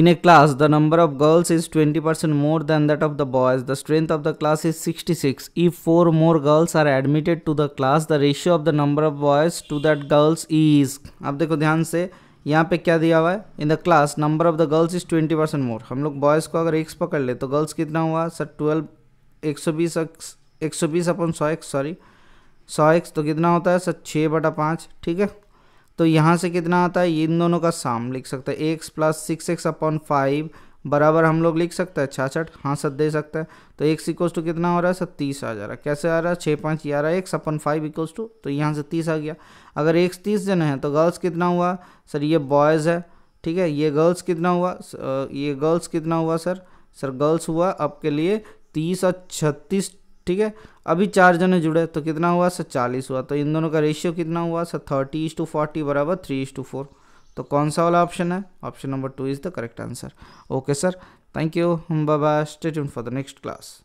In a class, the number of girls is 20% more than that of the boys. The strength of the class is 66. If 4 more girls are admitted to the class, the ratio of the number of boys to that girls is... आप देखो ध्यान से यहाँ पे क्या दिया हुआ है in the class number of the girls is twenty percent more हम लोग बॉयज़ को अगर एक्स पकड़ ले तो गर्ल्स कितना हुआ सर ट्वेल्व एक सौ बीस एक सौ बीस अपन सौ एक्स सॉरी सौ एक्स तो कितना होता है सर छः बटा पाँच ठीक है तो यहाँ से कितना आता है इन दोनों का साम लिख सकते हैं x plus six x upon five बराबर हम लोग लिख सकते हैं छाछठ हाँ सर दे सकते हैं तो एक्स इक्व टू कितना हो रहा है सर तीस आ जा रहा है कैसे आ रहा है छः पाँच ये आ रहा है x upon five equal to तो यहाँ से तीस आ गया अगर एक्स तीस जन है तो गर्ल्स कितना हुआ सर ये बॉयज़ है ठीक है ये गर्ल्स कितना हुआ ये गर्ल्स कितना हुआ सर सर गर्ल्स हुआ आपके लिए तीस और छत्तीस ठीक है अभी चार जने जुड़े तो कितना हुआ सर चालीस हुआ तो इन दोनों का रेशियो कितना हुआ sir thirty is to forty बराबर थ्री इज टू फोर तो कौन सा वाला ऑप्शन है option number two is the correct answer okay sir thank you bye bye stay for the next class